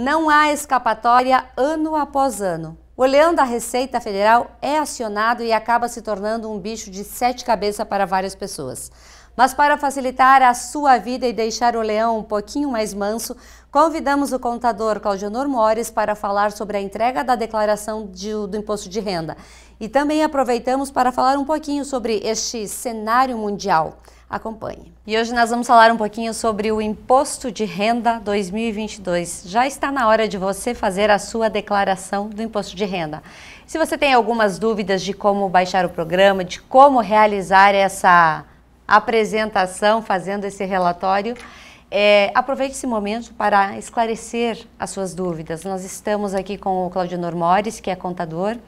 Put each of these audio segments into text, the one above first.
Não há escapatória ano após ano. O leão da Receita Federal é acionado e acaba se tornando um bicho de sete cabeças para várias pessoas. Mas para facilitar a sua vida e deixar o leão um pouquinho mais manso, convidamos o contador Claudionor Mores para falar sobre a entrega da declaração de, do imposto de renda. E também aproveitamos para falar um pouquinho sobre este cenário mundial. Acompanhe. E hoje nós vamos falar um pouquinho sobre o Imposto de Renda 2022. Já está na hora de você fazer a sua declaração do Imposto de Renda. Se você tem algumas dúvidas de como baixar o programa, de como realizar essa apresentação, fazendo esse relatório, é, aproveite esse momento para esclarecer as suas dúvidas. Nós estamos aqui com o Claudio Normores, que é contador,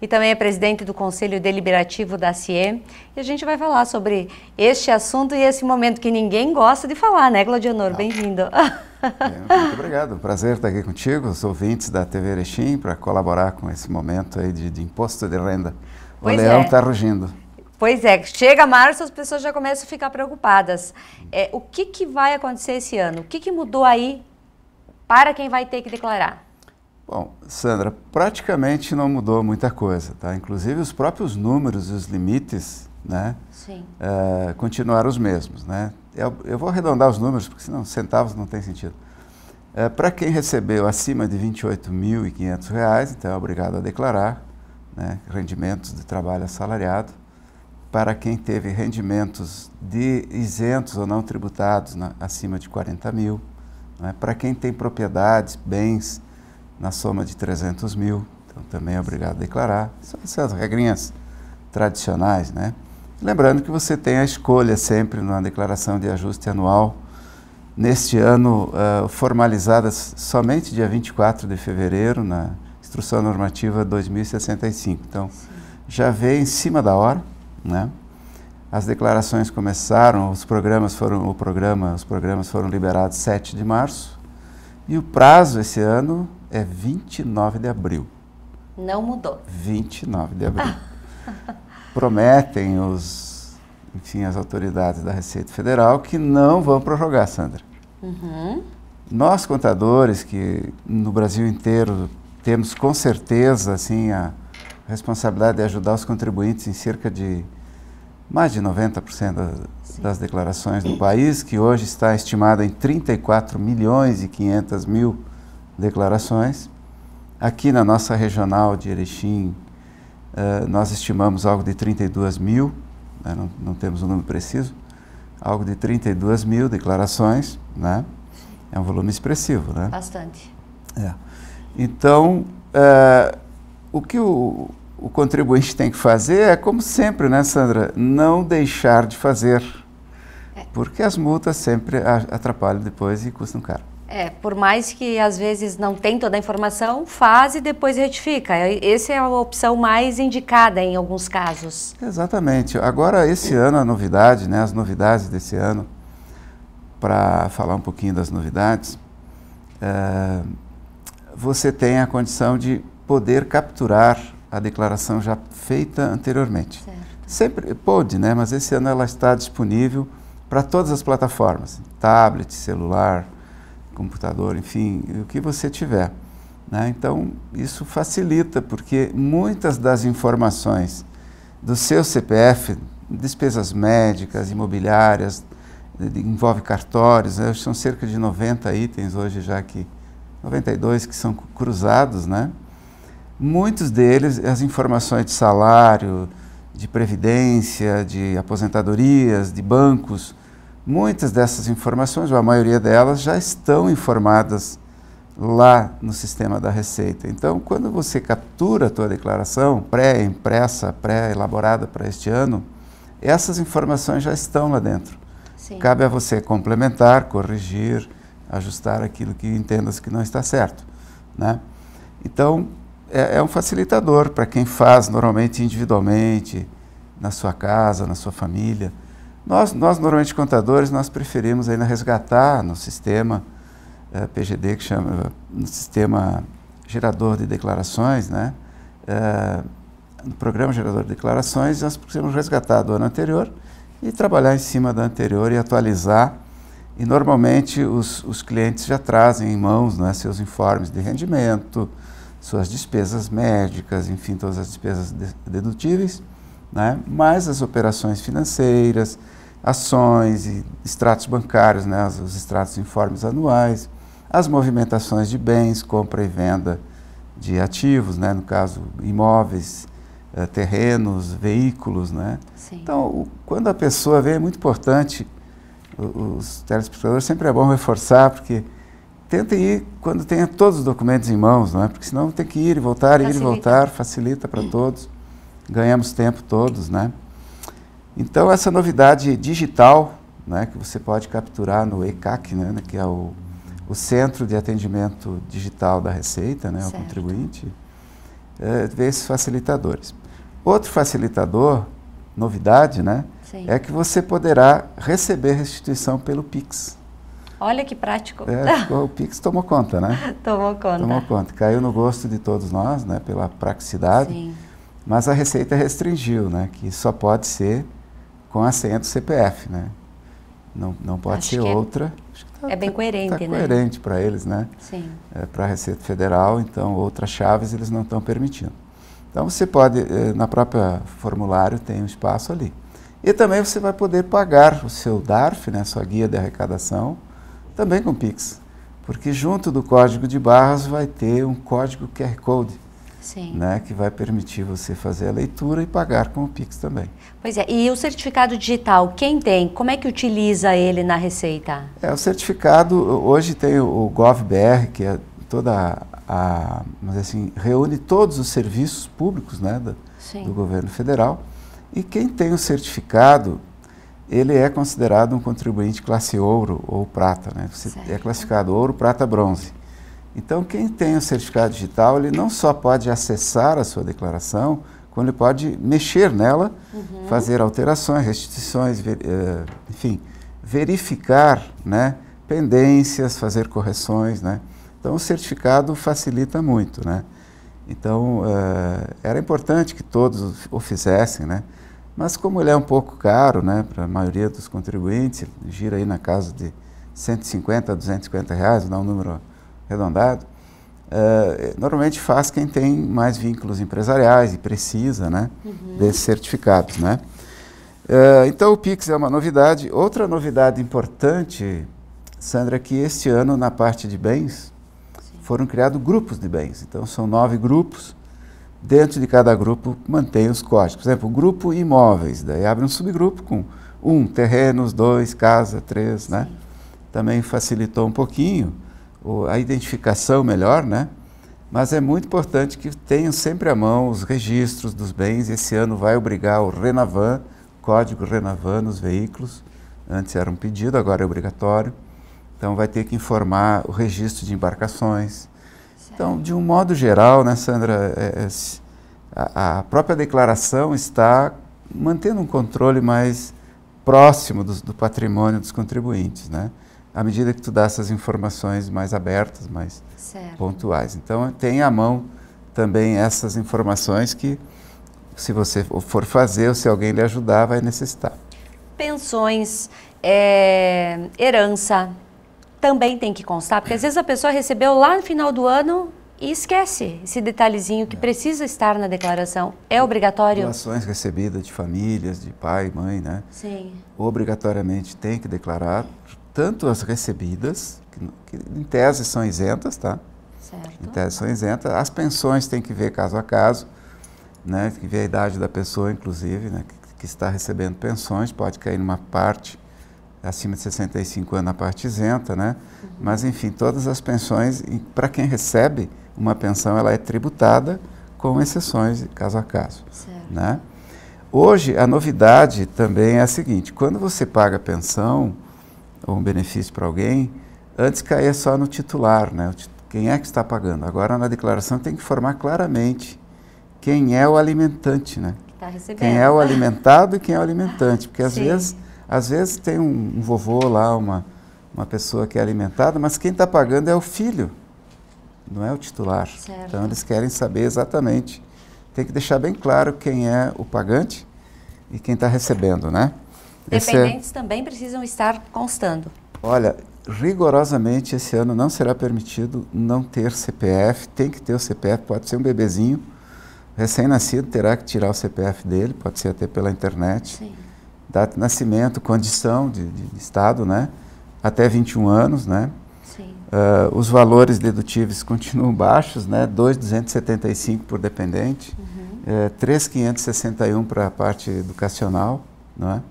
e também é presidente do Conselho Deliberativo da Cie, E a gente vai falar sobre este assunto e esse momento que ninguém gosta de falar, né, Claudionor? Bem-vindo. É, muito obrigado, prazer estar aqui contigo, os ouvintes da TV Erechim, para colaborar com esse momento aí de, de imposto de renda. O pois leão está é. Tá rugindo. Pois é, chega março, as pessoas já começam a ficar preocupadas. É, o que, que vai acontecer esse ano? O que, que mudou aí para quem vai ter que declarar? Bom, Sandra, praticamente não mudou muita coisa, tá? Inclusive os próprios números e os limites, né? Sim. Uh, continuaram os mesmos, né? Eu, eu, vou arredondar os números, porque senão centavos não tem sentido. Uh, eh, Para quem recebeu acima de R$ 28.500, então é obrigado a declarar né, rendimentos de trabalho assalariado. Para quem teve rendimentos de isentos ou não tributados na, acima de R$ mil. Né? Para quem tem propriedades, bens na soma de 300 mil, então também é obrigado a declarar. São essas regrinhas tradicionais, né? Lembrando que você tem a escolha sempre na declaração de ajuste anual, neste ano uh, ah, formalizada somente dia 24 de fevereiro, na Instrução Normativa 2065. Então, já veio em cima da hora, né? As declarações começaram, os programas foram o programa, os programas foram liberados 7 de março. E o prazo esse ano é 29 de abril. Não mudou. 29 de abril. Prometem os, enfim, as autoridades da Receita Federal que não vão prorrogar, Sandra. Uhum. Nós contadores que no Brasil inteiro temos com certeza assim a responsabilidade de ajudar os contribuintes em cerca de mais de 90% das, das declarações do país, que hoje está estimada em 34 milhões e 500 mil declarações. Aqui na nossa regional de Erechim, uh, nós estimamos algo de 32 mil, né, não, não, temos o um número preciso, algo de 32 mil declarações, né? É um volume expressivo, né? Bastante. É. Então, uh, o que o, o contribuinte tem que fazer é, como sempre, né, Sandra? Não deixar de fazer. É. Porque as multas sempre atrapalham depois e custam caro. É, por mais que às vezes não tem toda a informação, faz e depois retifica. É, Essa é a opção mais indicada em alguns casos. Exatamente. Agora, esse ano, a novidade, né, as novidades desse ano, para falar um pouquinho das novidades, é, você tem a condição de poder capturar a declaração já feita anteriormente. Certo. Sempre pôde, né, mas esse ano ela está disponível para todas as plataformas, tablet, celular, computador, enfim, o que você tiver. Né? Então, isso facilita, porque muitas das informações do seu CPF, despesas médicas, imobiliárias, envolve cartórios, né? são cerca de 90 itens hoje já que 92 que são cruzados, né? Muitos deles, as informações de salário, de previdência, de aposentadorias, de bancos, Muitas dessas informações, ou a maioria delas, já estão informadas lá no sistema da Receita. Então, quando você captura a sua declaração pré-impressa, pré-elaborada para este ano, essas informações já estão lá dentro. Sim. Cabe a você complementar, corrigir, ajustar aquilo que entendas que não está certo. Né? Então, é, é um facilitador para quem faz normalmente individualmente, na sua casa, na sua família. Nós, nós normalmente contadores, nós preferimos ainda resgatar no sistema eh, PGD, que chama, no sistema gerador de declarações, né? Eh, no programa gerador de declarações, nós precisamos resgatar do ano anterior e trabalhar em cima da anterior e atualizar. E normalmente os, os clientes já trazem em mãos né, seus informes de rendimento, suas despesas médicas, enfim, todas as despesas dedutíveis, né, mais as operações financeiras, ações e extratos bancários, né, os extratos informes anuais, as movimentações de bens, compra e venda de ativos, né, no caso imóveis, eh, terrenos, veículos. Né? Então, quando a pessoa vê, é muito importante, os telespectadores sempre é bom reforçar, porque tentem ir quando tenha todos os documentos em mãos, né, porque senão tem que ir e voltar, facilita. ir e voltar, facilita para todos, ganhamos tempo todos. né? Então, essa novidade digital né, que você pode capturar no ECAC, né, né, que é o, o Centro de Atendimento Digital da Receita, né, o contribuinte, é, vê esses facilitadores. Outro facilitador, novidade, né, é que você poderá receber restituição pelo PIX. Olha que prático. É, o Pix tomou conta, né? tomou conta. Tomou conta. Caiu no gosto de todos nós, né? Pela praticidade. Sim. Mas a Receita restringiu, né? Que só pode ser com assento CPF, né? Não, não pode acho ser é outra. É, tá, é bem tá, coerente, tá né? coerente para eles, né? Sim. É, para a Receita Federal, então outras chaves eles não estão permitindo. Então você pode, é, na própria formulário tem um espaço ali. E também você vai poder pagar o seu DARF, né, sua guia de arrecadação, também com Pix. Porque junto do código de barras vai ter um código QR Code Sim. Né, que vai permitir você fazer a leitura e pagar com o Pix também. Pois é, e o certificado digital, quem tem, como é que utiliza ele na receita? É, o certificado, hoje tem o GovBR, que é toda a, mas assim, reúne todos os serviços públicos né, do governo federal. E quem tem o certificado, ele é considerado um contribuinte classe ouro ou prata. Né? Você certo. é classificado ouro, prata, bronze. Então, quem tem o certificado digital, ele não só pode acessar a sua declaração, como ele pode mexer nela, uhum. fazer alterações, restituições, ver, eh, enfim, verificar né, pendências, fazer correções. Né? Então, o certificado facilita muito. Né? Então, uh, era importante que todos o fizessem, né? mas como ele é um pouco caro né, para a maioria dos contribuintes, gira aí na casa de 150 a 250 reais, dá um número arredondado, eh, normalmente faz quem tem mais vínculos empresariais e precisa né, uhum. desses certificados. Né? Eh, então o Pix é uma novidade. Outra novidade importante, Sandra, é que este ano na parte de bens Sim. foram criados grupos de bens. Então são nove grupos. Dentro de cada grupo mantém os códigos. Por exemplo, grupo imóveis, daí abre um subgrupo com um terrenos, dois casa, três, né? Também facilitou um pouquinho a identificação melhor, né? Mas é muito importante que tenham sempre à mão os registros dos bens. Esse ano vai obrigar o Renavan, código Renavan nos veículos. Antes era um pedido, agora é obrigatório. Então vai ter que informar o registro de embarcações. Então, de um modo geral, né, Sandra, é, é a, a própria declaração está mantendo um controle mais próximo do, do patrimônio dos contribuintes, né? à medida que tu dá essas informações mais abertas, mais certo. pontuais. Então, tem à mão também essas informações que, se você for fazer ou se alguém lhe ajudar, vai necessitar. Pensões, é, herança, também tem que constar, porque às vezes a pessoa recebeu lá no final do ano e esquece esse detalhezinho que é. precisa estar na declaração. É obrigatório? Doações recebidas de famílias, de pai, mãe, né? Sim. Obrigatoriamente tem que declarar, tanto as recebidas, que, que em tese são isentas, tá? Certo. Em tese são isentas. As pensões tem que ver caso a caso, né? Tem que ver a idade da pessoa, inclusive, né? Que, que está recebendo pensões, pode cair numa parte acima de 65 anos a parte isenta, né? Uhum. Mas enfim, todas as pensões, para quem recebe uma pensão, ela é tributada com exceções caso a caso, certo. né? Hoje a novidade também é a seguinte: quando você paga pensão, um benefício para alguém, antes caía só no titular, né? quem é que está pagando. Agora na declaração tem que informar claramente quem é o alimentante, né? Tá quem é o alimentado e quem é o alimentante, porque às vezes, às vezes tem um, um vovô lá, uma, uma pessoa que é alimentada, mas quem está pagando é o filho, não é o titular. Certo. Então eles querem saber exatamente, tem que deixar bem claro quem é o pagante e quem está recebendo, né? É Dependentes é... também precisam estar constando. Olha, rigorosamente esse ano não será permitido não ter CPF, tem que ter o CPF, pode ser um bebezinho, recém-nascido terá que tirar o CPF dele, pode ser até pela internet. Sim. Data de nascimento, condição de, de estado, né? Até 21 anos, né? Uh, os valores dedutíveis continuam baixos, né? 2.275 por dependente, uhum. é, 3.561 para a parte educacional, não é?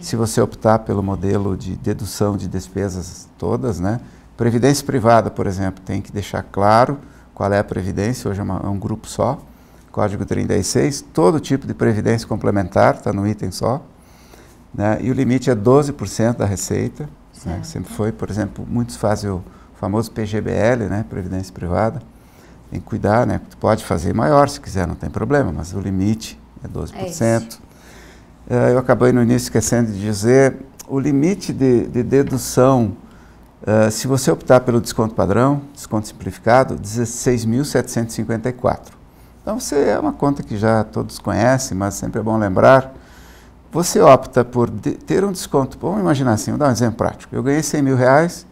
Se você optar pelo modelo de dedução de despesas todas, né? Previdência privada, por exemplo, tem que deixar claro qual é a previdência, hoje é, uma, é um grupo só, Código 36, todo tipo de previdência complementar, está no item só, né? e o limite é 12% da receita, né? sempre foi, por exemplo, muitos fazem o famoso PGBL, né? Previdência Privada, tem que cuidar, né? pode fazer maior se quiser, não tem problema, mas o limite é 12%. É eh, eu acabei no início esquecendo de dizer, o limite de, de dedução, uh, se você optar pelo desconto padrão, desconto simplificado, 16.754. Então, você é uma conta que já todos conhecem, mas sempre é bom lembrar. Você opta por de, ter um desconto, vamos imaginar assim, vou dar um exemplo prático. Eu ganhei 100 mil reais,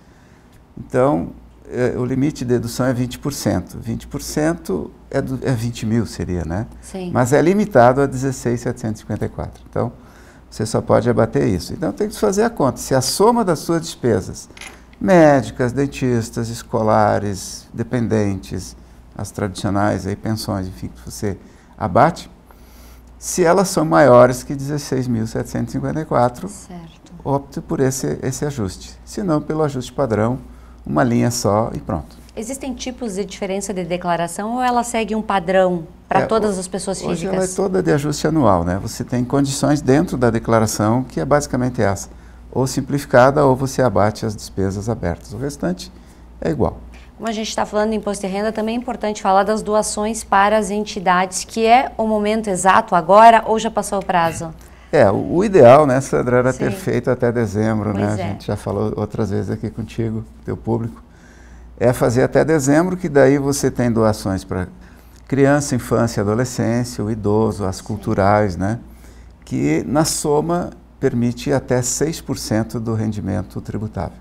então eh, o limite de dedução é 20%. 20% é, do, é 20 mil seria, né? Sim. Mas é limitado a 16,754. Então, você só pode abater isso. Então, tem que fazer a conta. Se a soma das suas despesas, médicas, dentistas, escolares, dependentes, as tradicionais, aí, pensões, enfim, que você abate, se elas são maiores que 16.754, opte por esse, esse ajuste. Se não, pelo ajuste padrão, uma linha só e pronto. Existem tipos de diferença de declaração ou ela segue um padrão para é, todas as pessoas hoje físicas? Hoje ela é toda de ajuste anual, né? Você tem condições dentro da declaração que é basicamente essa, ou simplificada ou você abate as despesas abertas. O restante é igual. Como a gente está falando de imposto de renda, também é importante falar das doações para as entidades, que é o momento exato agora ou já passou o prazo? É, o, o ideal, né, Sandra, era Sim. ter feito até dezembro, né? pois né? É. A gente já falou outras vezes aqui contigo, teu público é fazer até dezembro, que daí você tem doações para criança, infância, adolescência, o idoso, as culturais, né? que na soma permite até 6% do rendimento tributável.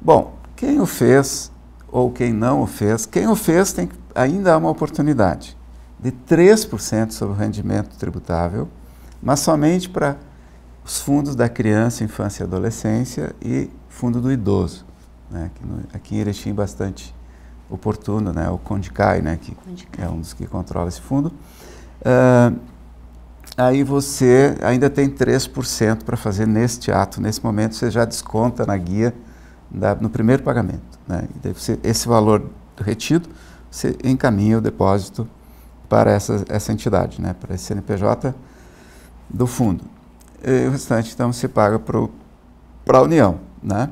Bom, quem o fez ou quem não o fez, quem o fez tem ainda há uma oportunidade de 3% sobre o rendimento tributável, mas somente para os fundos da criança, infância e adolescência e fundo do idoso né? Aqui, no, aqui, em Erechim é bastante oportuno, né? O Condicai, né? Que é um dos que controla esse fundo. Uh, aí você ainda tem 3% para fazer neste ato, nesse momento você já desconta na guia da, no primeiro pagamento. Né? E daí você, esse valor retido, você encaminha o depósito para essa, essa entidade, né? para esse CNPJ do fundo. E o restante, então, você paga para a União. Né?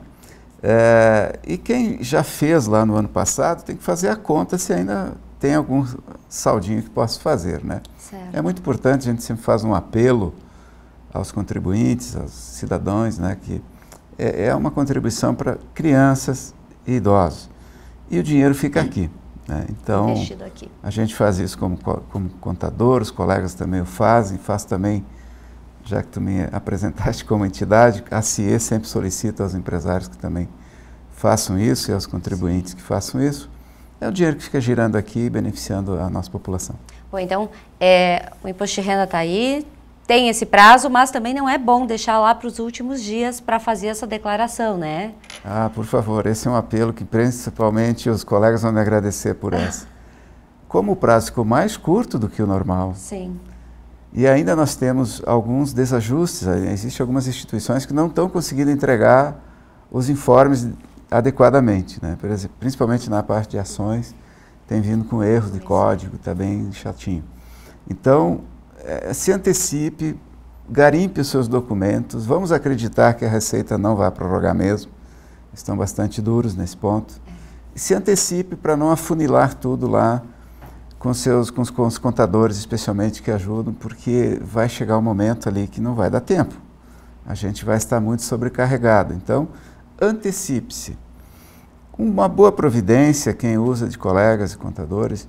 É, e quem já fez lá no ano passado tem que fazer a conta se ainda tem algum saldinho que possa fazer, né? Certo. É muito importante, a gente sempre faz um apelo aos contribuintes, aos cidadãos, né, que é, é uma contribuição para crianças e idosos. E o dinheiro fica aqui. Né? Então, aqui. a gente faz isso como, como contador, os colegas também o fazem, faz também já que tu me apresentaste como entidade, a CIE sempre solicita aos empresários que também façam isso e aos contribuintes que façam isso. É o dinheiro que fica girando aqui beneficiando a nossa população. Bom, então é, o imposto de renda está aí, tem esse prazo, mas também não é bom deixar lá para os últimos dias para fazer essa declaração, né? Ah, por favor, esse é um apelo que principalmente os colegas vão me agradecer por essa. Como o prazo ficou mais curto do que o normal, Sim. E ainda nós temos alguns desajustes, né? existem algumas instituições que não estão conseguindo entregar os informes adequadamente, né? principalmente na parte de ações, tem vindo com erros de código, está bem chatinho. Então, é, se antecipe, garimpe os seus documentos, vamos acreditar que a Receita não vai prorrogar mesmo, estão bastante duros nesse ponto. Se antecipe para não afunilar tudo lá com seus com os, com os contadores especialmente que ajudam, porque vai chegar um momento ali que não vai dar tempo. A gente vai estar muito sobrecarregado. Então, antecipe-se. Uma boa providência, quem usa de colegas e contadores,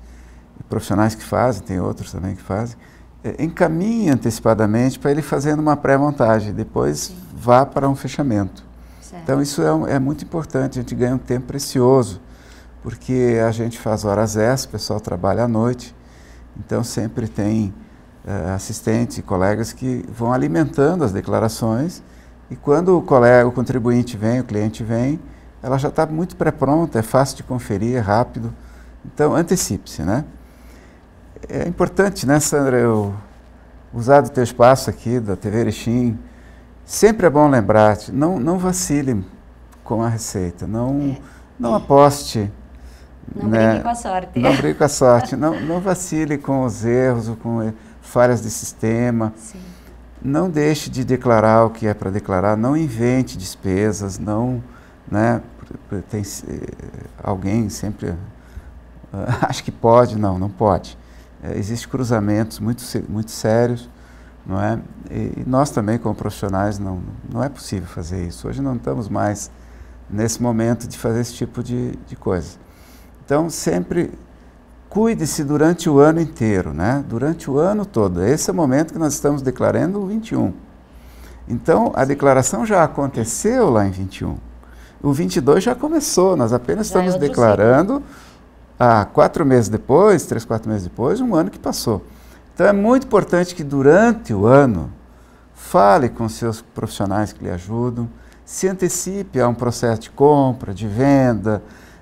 profissionais que fazem, tem outros também que fazem, é, encaminhe antecipadamente para ele fazendo uma pré-montagem, depois Sim. vá para um fechamento. Então, certo. Então, isso é, um, é muito importante, a gente ganha um tempo precioso porque a gente faz horas extras, o pessoal trabalha à noite, então sempre tem uh, e colegas que vão alimentando as declarações e quando o colega, o contribuinte vem, o cliente vem, ela já está muito pré-pronta, é fácil de conferir, é rápido, então antecipe-se, né? É importante, né, Sandra, eu usar do teu espaço aqui da TV Erechim, sempre é bom lembrar, não, não vacile com a receita, não, é. não aposte não né? brigue com a sorte. Não brigue com a sorte. não, não vacile com os erros ou com falhas de sistema. Sim. Não deixe de declarar o que é para declarar. Não invente despesas. Não, né? Tem, eh, alguém sempre eh, acho que pode, não, não pode. É, Existem cruzamentos muito, muito sérios, não é? E, e, nós também, como profissionais, não, não é possível fazer isso. Hoje não estamos mais nesse momento de fazer esse tipo de, de coisa. Então, sempre cuide-se durante o ano inteiro, né? durante o ano todo. Esse é o momento que nós estamos declarando o 21. Então, a declaração já aconteceu lá em 21. O 22 já começou, nós apenas é estamos é declarando ciclo. Ah, há quatro meses depois, três, quatro meses depois, um ano que passou. Então, é muito importante que durante o ano, fale com seus profissionais que lhe ajudam, se antecipe a um processo de compra, de venda,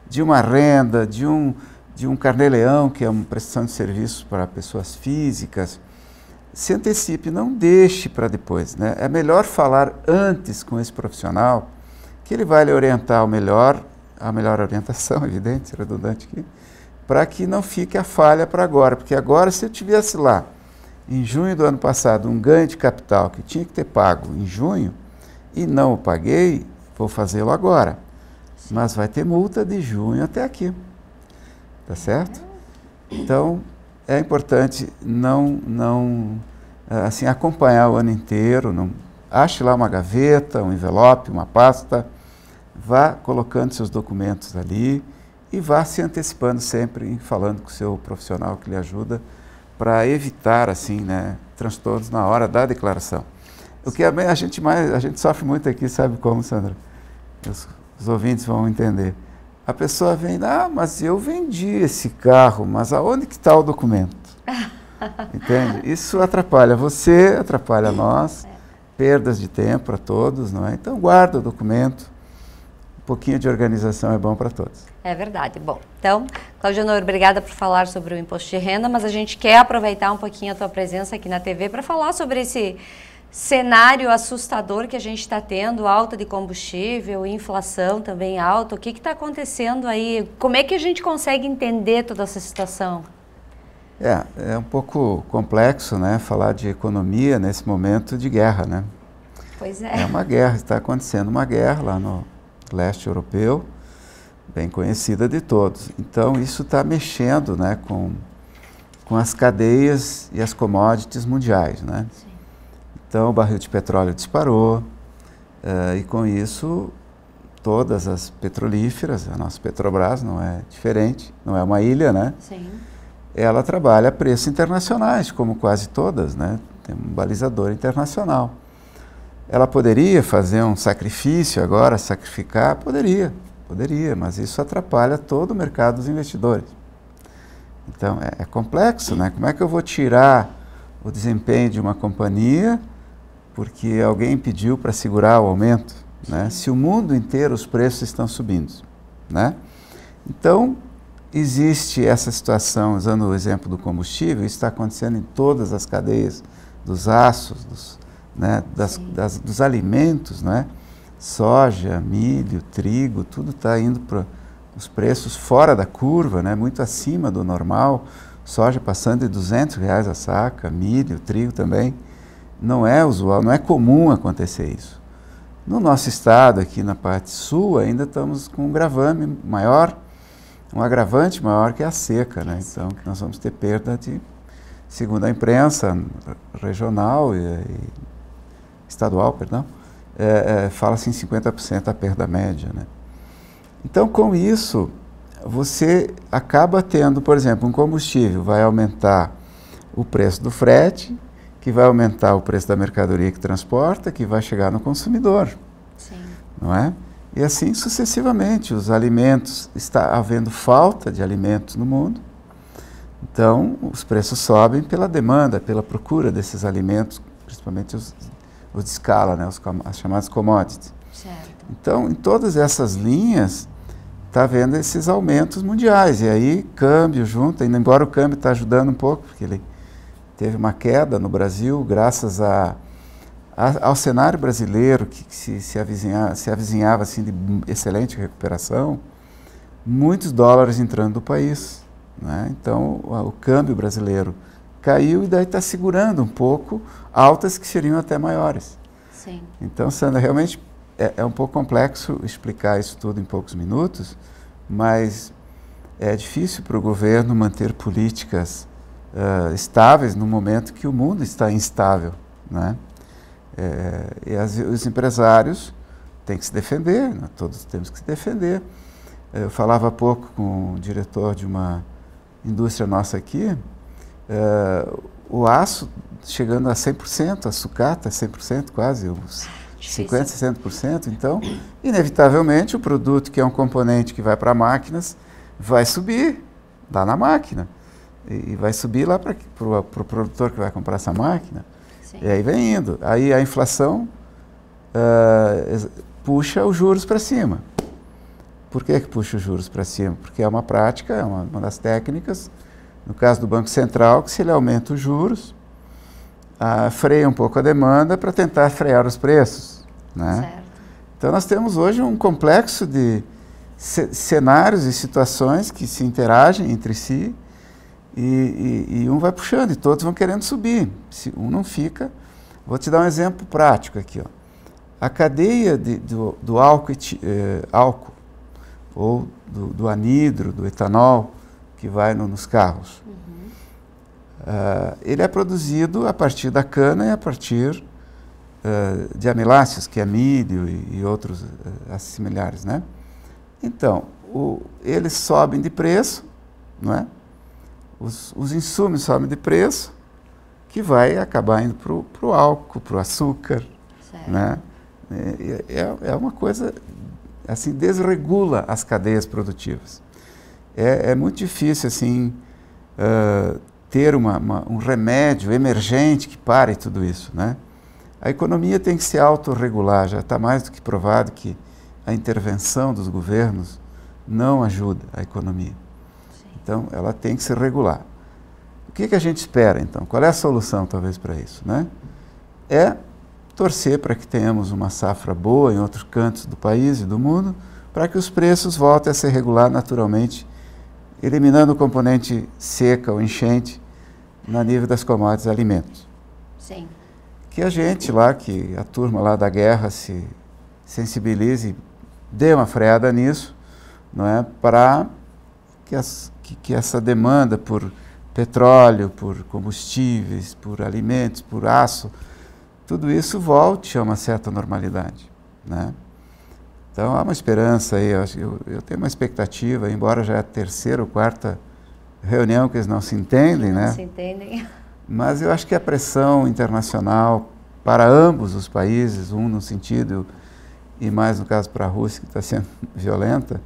de uma renda, de um, de um carneleão, que é uma prestação de serviços para pessoas físicas, se antecipe, não deixe para depois. Né? É melhor falar antes com esse profissional, que ele vai lhe orientar o melhor, a melhor orientação, evidente, redundante aqui, para que não fique a falha para agora. Porque agora, se eu tivesse lá, em junho do ano passado, um ganho de capital que tinha que ter pago em junho, e não o paguei, vou fazê-lo agora. Mas vai ter multa de junho até aqui. Tá certo? Então, é importante não, não eh, assim, acompanhar o ano inteiro. Não, ache lá uma gaveta, um envelope, uma pasta. Vá colocando seus documentos ali e vá se antecipando sempre falando com o seu profissional que lhe ajuda para evitar assim, né, transtornos na hora da declaração. O que é a gente mais a gente sofre muito aqui, sabe como, Sandra? Eu os ouvintes vão entender. A pessoa vem, ah, mas eu vendi esse carro, mas aonde que está o documento? Entende? Isso atrapalha você, atrapalha nós, perdas de tempo para todos, não é? Então guarda o documento. Um pouquinho de organização é bom para todos. É verdade. Bom, então, Claudio Honor, obrigada por falar sobre o imposto de renda, mas a gente quer aproveitar um pouquinho a tua presença aqui na TV para falar sobre esse cenário assustador que a gente está tendo, alta de combustível, inflação também alta. O que está acontecendo aí? Como é que a gente consegue entender toda essa situação? É, é um pouco complexo, né, falar de economia nesse momento de guerra, né? Pois é. É uma guerra, está acontecendo uma guerra lá no leste europeu, bem conhecida de todos. Então isso está mexendo, né, com, com as cadeias e as commodities mundiais, né? Sim. Então, o barril de petróleo disparou, uh, e com isso, todas as petrolíferas, a nossa Petrobras não é diferente, não é uma ilha, né? Sim. Ela trabalha a preços internacionais, como quase todas, né? Tem um balizador internacional. Ela poderia fazer um sacrifício agora, sacrificar? Poderia, poderia, mas isso atrapalha todo o mercado dos investidores. Então, é, é complexo, né? Como é que eu vou tirar o desempenho de uma companhia porque alguém pediu para segurar o aumento, né? se o mundo inteiro os preços estão subindo. Né? Então, existe essa situação, usando o exemplo do combustível, isso está acontecendo em todas as cadeias, dos aços, dos, né, das, das, dos alimentos, né? soja, milho, trigo, tudo está indo para os preços fora da curva, né? muito acima do normal, soja passando de 200 reais a saca, milho, trigo também. Não é usual, não é comum acontecer isso. No nosso estado, aqui na parte sul, ainda estamos com um gravame maior, um agravante maior que é a seca, né? Então, nós vamos ter perda de, segundo a imprensa regional e, e estadual, perdão, é, é, fala-se em 50% a perda média, né? Então, com isso, você acaba tendo, por exemplo, um combustível vai aumentar o preço do frete, que vai aumentar o preço da mercadoria que transporta, que vai chegar no consumidor. Sim. Não é? E assim sucessivamente, os alimentos, está havendo falta de alimentos no mundo, então os preços sobem pela demanda, pela procura desses alimentos, principalmente os, os de escala, né, os, as chamadas commodities. Certo. Então, em todas essas linhas, está havendo esses aumentos mundiais, e aí câmbio junto, embora o câmbio está ajudando um pouco, porque ele teve uma queda no Brasil, graças a, a ao cenário brasileiro, que, se, se, avizinha, se avizinhava assim, de excelente recuperação, muitos dólares entrando do país. Né? Então, o, o câmbio brasileiro caiu e daí está segurando um pouco altas que seriam até maiores. Sim. Então, Sandra, realmente é, é, um pouco complexo explicar isso tudo em poucos minutos, mas é difícil para o governo manter políticas uh, estáveis no momento que o mundo está instável, né? É, e as, os empresários têm que se defender, né? todos temos que se defender. Eu falava há pouco com o diretor de uma indústria nossa aqui, uh, o aço chegando a 100%, a sucata 100% é quase, uns 50%, 60%. Então, inevitavelmente, o produto que é um componente que vai para máquinas vai subir lá na máquina e, vai subir lá para o pro, pro produtor que vai comprar essa máquina. Sim. E aí vem indo. Aí a inflação uh, puxa os juros para cima. Por que, que puxa os juros para cima? Porque é uma prática, é uma, uma das técnicas, no caso do Banco Central, que se ele aumenta os juros, uh, freia um pouco a demanda para tentar frear os preços. Né? Certo. Então nós temos hoje um complexo de cenários e situações que se interagem entre si e, e, e, um vai puxando e todos vão querendo subir. Se um não fica, vou te dar um exemplo prático aqui. Ó. A cadeia de, do, do álcool, eh, álcool ou do, do, anidro, do etanol, que vai no, nos carros, uhum. uh, ele é produzido a partir da cana e a partir uh, de amiláceas, que é milho e, e outros uh, assimilares. Né? Então, o, eles sobem de preço, não é? os, os insumos sobem de preço, que vai acabar indo para o álcool, para o açúcar. Certo. Né? É, é uma coisa, assim, desregula as cadeias produtivas. É, é muito difícil, assim, uh, ter uma, uma, um remédio emergente que pare tudo isso, né? A economia tem que se autorregular, já está mais do que provado que a intervenção dos governos não ajuda a economia. Então, ela tem que se regular. O que, que a gente espera, então? Qual é a solução, talvez, para isso? Né? É torcer para que tenhamos uma safra boa em outros cantos do país e do mundo, para que os preços voltem a se regular naturalmente, eliminando o componente seca ou enchente na nível das commodities alimentos. Sim. Que a gente lá, que a turma lá da guerra se sensibilize, dê uma freada nisso, não é? Para que as que, que essa demanda por petróleo, por combustíveis, por alimentos, por aço, tudo isso volte a uma certa normalidade. Né? Então há uma esperança aí, eu, eu, eu tenho uma expectativa, embora já é a terceira ou quarta reunião que eles não se entendem, né? não né? se entendem. Mas eu acho que a pressão internacional para ambos os países, um no sentido e mais no caso para a Rússia, que está sendo violenta,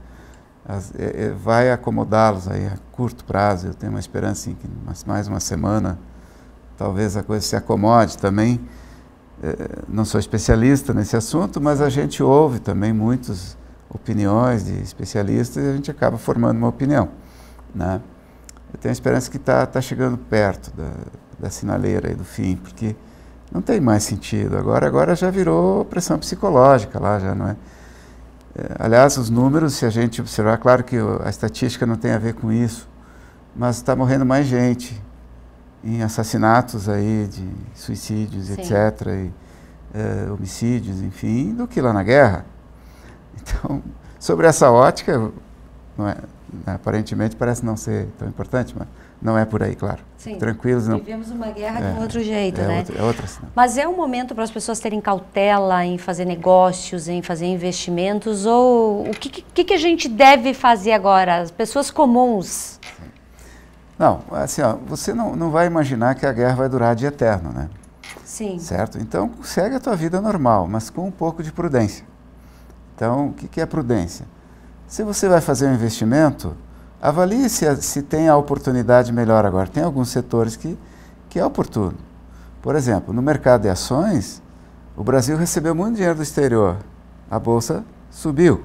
é, é, vai acomodá-los aí a curto prazo. Eu tenho uma esperança em assim, que mais uma semana talvez a coisa se acomode também. É, não sou especialista nesse assunto, mas a gente ouve também muitas opiniões de especialistas e a gente acaba formando uma opinião. Né? Eu tenho a esperança que está tá chegando perto da, da sinaleira e do fim, porque não tem mais sentido. Agora, agora já virou pressão psicológica lá, já não é? É, aliás, os números, se a gente observar, claro que a estatística não tem a ver com isso, mas está morrendo mais gente em assassinatos aí, de suicídios, Sim. etc., e, é, homicídios, enfim, do que lá na guerra. Então, sobre essa ótica, é, aparentemente parece não ser tão importante, mas não é por aí, claro. Sim. Tranquilos, não. Vivemos uma guerra é, de um outro jeito, é né? Outro, é outra, Mas é um momento para as pessoas terem cautela em fazer negócios, em fazer investimentos, ou o que, que, que a gente deve fazer agora? As pessoas comuns. Não, assim, ó, você não, não vai imaginar que a guerra vai durar de eterno, né? Sim. Certo? Então, segue a tua vida normal, mas com um pouco de prudência. Então, o que, que é prudência? Se você vai fazer um investimento, Avalie se, se tem a oportunidade melhor agora. Tem alguns setores que, que é oportuno. Por exemplo, no mercado de ações, o Brasil recebeu muito dinheiro do exterior. A bolsa subiu,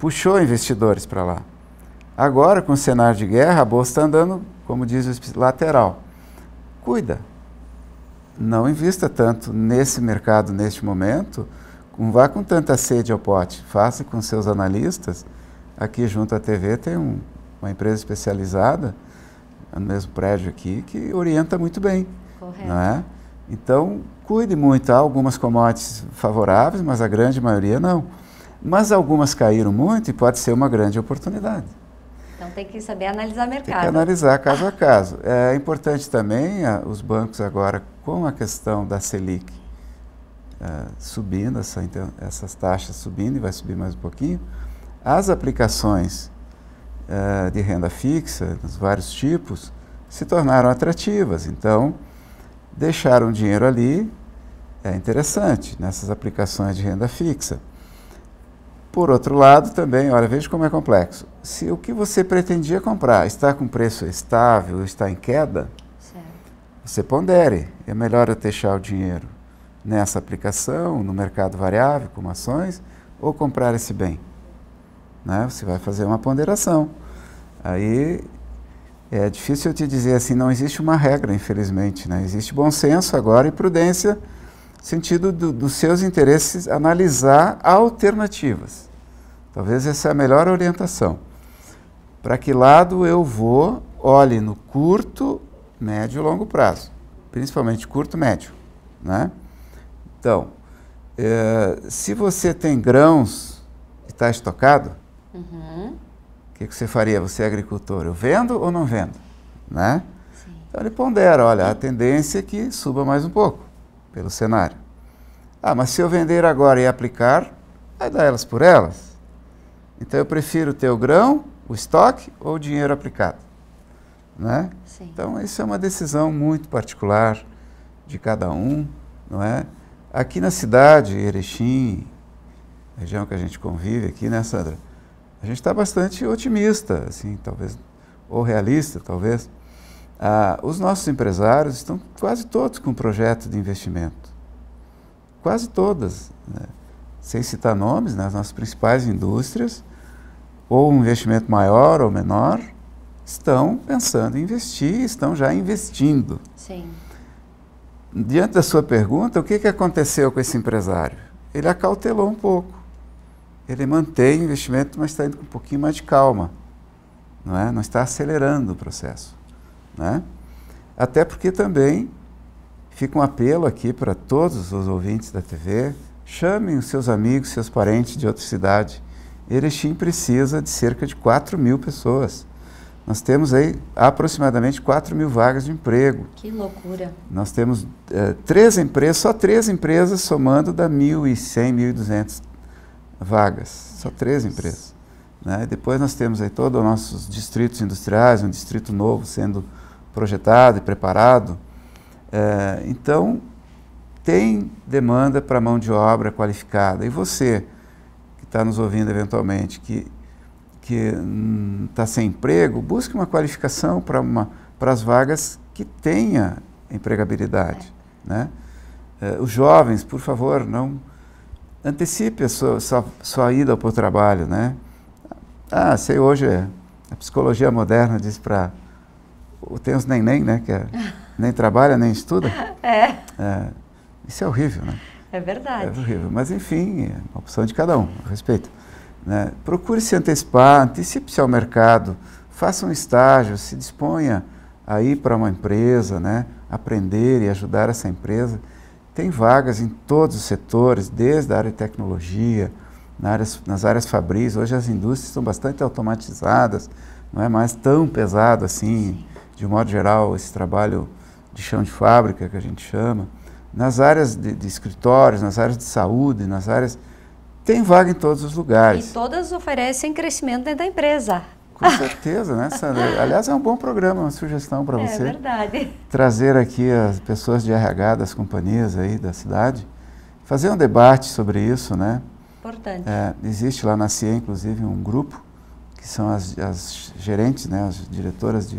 puxou investidores para lá. Agora, com o cenário de guerra, a bolsa está andando, como diz o lateral. Cuida. Não invista tanto nesse mercado neste momento. Não vá com tanta sede ao pote. Faça com seus analistas. Aqui junto à TV tem um, uma empresa especializada, no é mesmo prédio aqui, que orienta muito bem. Correto. É? Então, cuide muito. Há algumas commodities favoráveis, mas a grande maioria não. Mas algumas caíram muito e pode ser uma grande oportunidade. Então tem que saber analisar mercado. Tem que analisar caso a caso. É importante também a, os bancos agora com a questão da Selic uh, subindo, essa, então, essas taxas subindo e vai subir mais um pouquinho, as aplicações uh, de renda fixa, dos vários tipos, se tornaram atrativas. Então, deixar um dinheiro ali é interessante nessas aplicações de renda fixa. Por outro lado, também, olha, veja como é complexo. Se o que você pretendia comprar está com preço estável, está em queda, certo. você pondere. É melhor eu deixar o dinheiro nessa aplicação, no mercado variável, como ações, ou comprar esse bem. Né? Você vai fazer uma ponderação. Aí é difícil eu te dizer assim, não existe uma regra, infelizmente. Né? Existe bom senso agora e prudência, sentido do, dos seus interesses, analisar alternativas. Talvez essa é a melhor orientação. Para que lado eu vou, olhe no curto, médio e longo prazo. Principalmente curto, médio. Né? Então, é, se você tem grãos e está estocado, Uhum. O que, que, você faria? Você é agricultor, eu vendo ou não vendo? Né? Sim. Então ele pondera, olha, a tendência é que suba mais um pouco pelo cenário. Ah, mas se eu vender agora e aplicar, vai dar elas por elas. Então eu prefiro ter o grão, o estoque ou o dinheiro aplicado. Né? Sim. Então isso é uma decisão muito particular de cada um, não é? Aqui na cidade, Erechim, região que a gente convive aqui, né, Sandra? a gente está bastante otimista, assim, talvez, ou realista, talvez. Ah, os nossos empresários estão quase todos com projeto de investimento. Quase todas. Né? Sem citar nomes, nas né? nossas principais indústrias, ou um investimento maior ou menor, estão pensando em investir, estão já investindo. Sim. Diante da sua pergunta, o que, que aconteceu com esse empresário? Ele acautelou um pouco ele mantém o investimento, mas está indo com um pouquinho mais de calma, não, é? não está acelerando o processo. Né? Até porque também fica um apelo aqui para todos os ouvintes da TV, chamem os seus amigos, seus parentes de outra cidade. Erechim precisa de cerca de 4 mil pessoas. Nós temos aí aproximadamente 4 mil vagas de emprego. Que loucura! Nós temos é, três empresas, só três empresas somando da 1.100, 1.200 vagas, só três empresas. Né? Depois nós temos aí todos os nossos distritos industriais, um distrito novo sendo projetado e preparado. É, então, tem demanda para mão de obra qualificada. E você, que está nos ouvindo eventualmente, que que está hum, sem emprego, busque uma qualificação para as vagas que tenha empregabilidade. É. Né? Eh, os jovens, por favor, não antecipe a sua, sua, sua ida para o trabalho, né? Ah, sei hoje, é, a psicologia moderna diz para... Tem os neném, né? Que é, nem trabalha, nem estuda. É. é. Isso é horrível, né? É verdade. É horrível. Mas, enfim, é uma opção de cada um, respeito. Né? Procure se antecipar, antecipe-se ao mercado, faça um estágio, se disponha a ir para uma empresa, né? aprender e ajudar essa empresa. Tem vagas em todos os setores, desde a área de tecnologia, na nas áreas fabris. Hoje as indústrias estão bastante automatizadas, não é mais tão pesado assim, de modo geral, esse trabalho de chão de fábrica que a gente chama. Nas áreas de, de escritórios, nas áreas de saúde, nas áreas. Tem vaga em todos os lugares. E todas oferecem crescimento dentro da empresa. Com certeza, né, Sandra? Aliás, é um bom programa, uma sugestão para é você. É verdade. Trazer aqui as pessoas de RH das companhias aí da cidade, fazer um debate sobre isso, né? Importante. É, existe lá na CIE, inclusive, um grupo que são as, as gerentes, né, as diretoras de,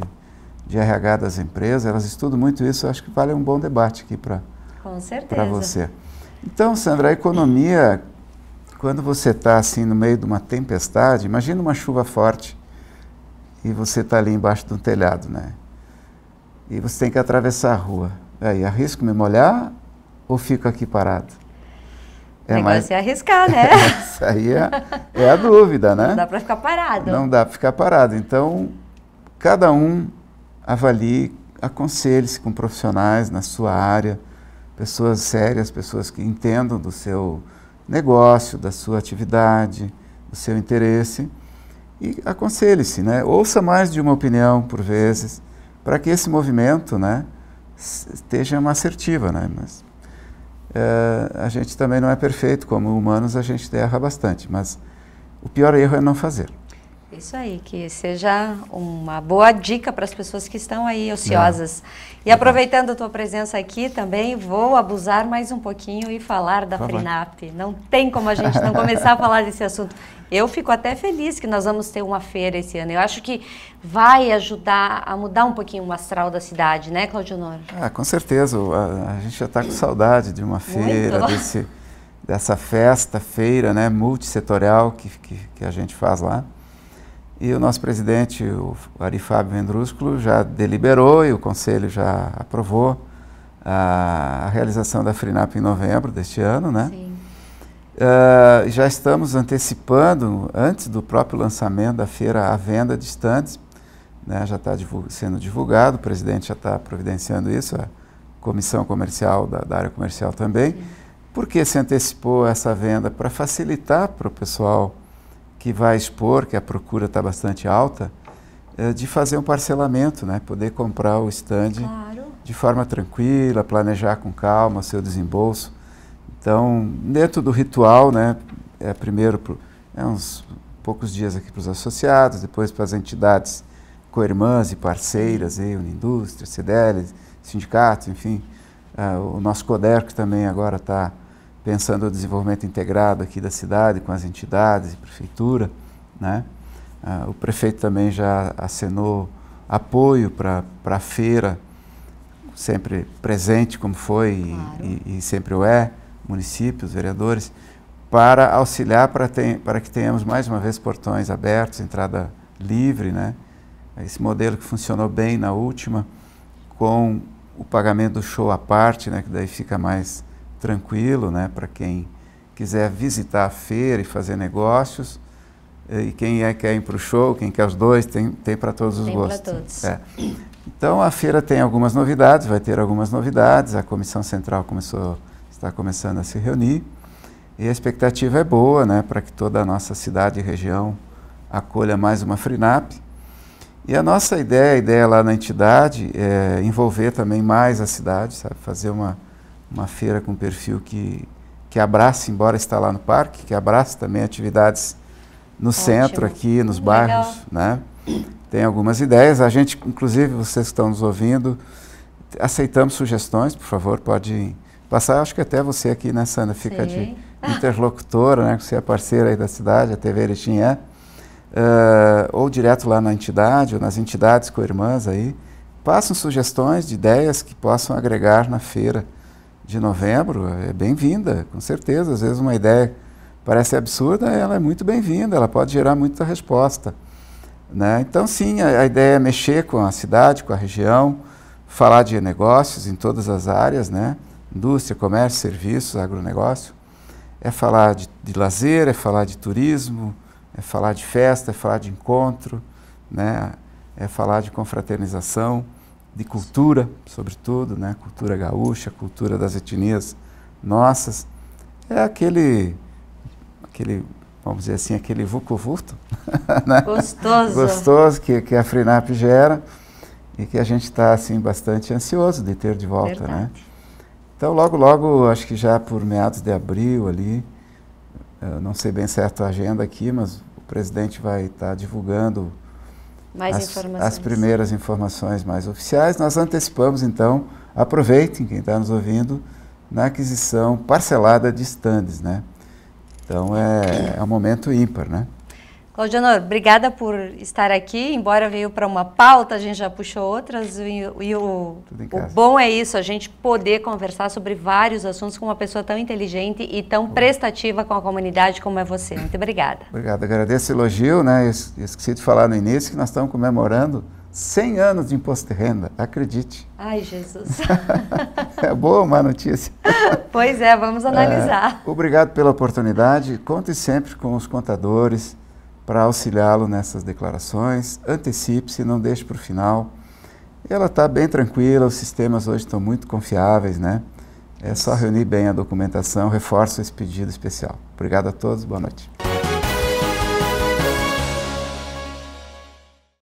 de RH das empresas, elas estudam muito isso, acho que vale um bom debate aqui para você. Então, Sandra, a economia, quando você está assim no meio de uma tempestade, imagina uma chuva forte, e você está ali embaixo de um telhado, né? E você tem que atravessar a rua. Aí, arrisco me molhar ou fico aqui parado? É o negócio mais... é arriscar, né? É, isso aí é, é, a dúvida, né? Não dá para ficar parado. Não dá para ficar parado. Então, cada um avalie, aconselhe-se com profissionais na sua área, pessoas sérias, pessoas que entendam do seu negócio, da sua atividade, do seu interesse e aconselhe-se, né? ouça mais de uma opinião por vezes, para que esse movimento né, esteja uma assertiva. Né? Mas, é, a gente também não é perfeito, como humanos a gente erra bastante, mas o pior erro é não fazer. Isso aí, que seja uma boa dica para as pessoas que estão aí ociosas. Ah, e aproveitando a tua presença aqui também, vou abusar mais um pouquinho e falar da Vai FRINAP. Não tem como a gente não começar a falar desse assunto. Eu fico até feliz que nós vamos ter uma feira esse ano. Eu acho que vai ajudar a mudar um pouquinho o astral da cidade, né, Claudio Honor? Ah, com certeza. A, a gente já está com saudade de uma feira, desse, dessa festa, feira né, multissetorial que, que, que, a gente faz lá. E o nosso presidente, o Ari Fábio Vendrúsculo, já deliberou e o conselho já aprovou a, a realização da FRINAP em novembro deste ano, né? Sim. Uh, já estamos antecipando, antes do próprio lançamento da feira, a venda de estantes. Né, já está sendo divulgado, o presidente já está providenciando isso, a comissão comercial da, da área comercial também. Por que se antecipou essa venda? Para facilitar para o pessoal que vai expor, que a procura está bastante alta, uh, de fazer um parcelamento, né, poder comprar o estande claro. de forma tranquila, planejar com calma o seu desembolso. Então, dentro do ritual, né, é primeiro pro, é uns poucos dias aqui para os associados, depois para as entidades co-irmãs e parceiras, aí, uhum. Unindústria, CDL, sindicato, enfim, uh, o nosso CODER, que também agora está pensando o desenvolvimento integrado aqui da cidade, com as entidades e prefeitura, né? Uh, o prefeito também já acenou apoio para a feira, sempre presente como foi claro. e, e, e sempre o é municípios, vereadores, para auxiliar para, ter, para que tenhamos mais uma vez portões abertos, entrada livre, né? Esse modelo que funcionou bem na última, com o pagamento do show à parte, né? Que daí fica mais tranquilo, né? Para quem quiser visitar a feira e fazer negócios. Eh, e quem é quer ir para o show, quem quer os dois, tem, tem para todos os tem gostos. Tem para todos. É. Então a feira tem algumas novidades, vai ter algumas novidades. A comissão central começou está começando a se reunir e a expectativa é boa né, para que toda a nossa cidade e região acolha mais uma FRINAP. E a nossa ideia, a ideia lá na entidade, é envolver também mais a cidade, sabe? fazer uma, uma feira com perfil que, que abrace, embora está lá no parque, que abrace também atividades no Ótimo. centro aqui, nos bairros. Né? Tem algumas ideias. A gente, inclusive, vocês que estão nos ouvindo, aceitamos sugestões, por favor, pode passar, acho que até você aqui, né, Sandra, fica Sim. de interlocutora, né, você é parceira aí da cidade, a TV Erechim uh, ou direto lá na entidade, ou nas entidades com irmãs aí, passam sugestões de ideias que possam agregar na feira de novembro, é bem-vinda, com certeza. Às vezes uma ideia parece absurda, ela é muito bem-vinda, ela pode gerar muita resposta. Né? Então, sim, a, a, ideia é mexer com a cidade, com a região, falar de negócios em todas as áreas, né? indústria, comércio, serviços, agronegócio, é falar de, de, lazer, é falar de turismo, é falar de festa, é falar de encontro, né? é falar de confraternização, de cultura, sobretudo, né? cultura gaúcha, cultura das etnias nossas. É aquele, aquele vamos dizer assim, aquele vucu-vuto. né? Gostoso. Gostoso que, que a FRINAP gera e que a gente está assim, bastante ansioso de ter de volta. Né? Verdade. Né? Então, logo, logo, acho que já por meados de abril ali, eh, não sei bem certo a agenda aqui, mas o presidente vai estar tá divulgando as, as, primeiras informações mais oficiais. Nós antecipamos, então, aproveitem quem está nos ouvindo, na aquisição parcelada de stands, né? Então, é, é um momento ímpar, né? Claudiano, obrigada por estar aqui. Embora veio para uma pauta, a gente já puxou outras. E, e o, o bom é isso, a gente poder conversar sobre vários assuntos com uma pessoa tão inteligente e tão prestativa com a comunidade como é você. Muito obrigada. Obrigado. Agradeço o elogio. Né? esqueci de falar no início que nós estamos comemorando 100 anos de imposto de renda, acredite. Ai, Jesus. é boa uma notícia. Pois é, vamos é. analisar. É, obrigado pela oportunidade. Conte sempre com os contadores para auxiliá-lo nessas declarações. Antecipe-se, não deixe para o final. Ela está bem tranquila, os sistemas hoje estão muito confiáveis, né? É só reunir bem a documentação. Reforço esse pedido especial. Obrigado a todos, boa noite.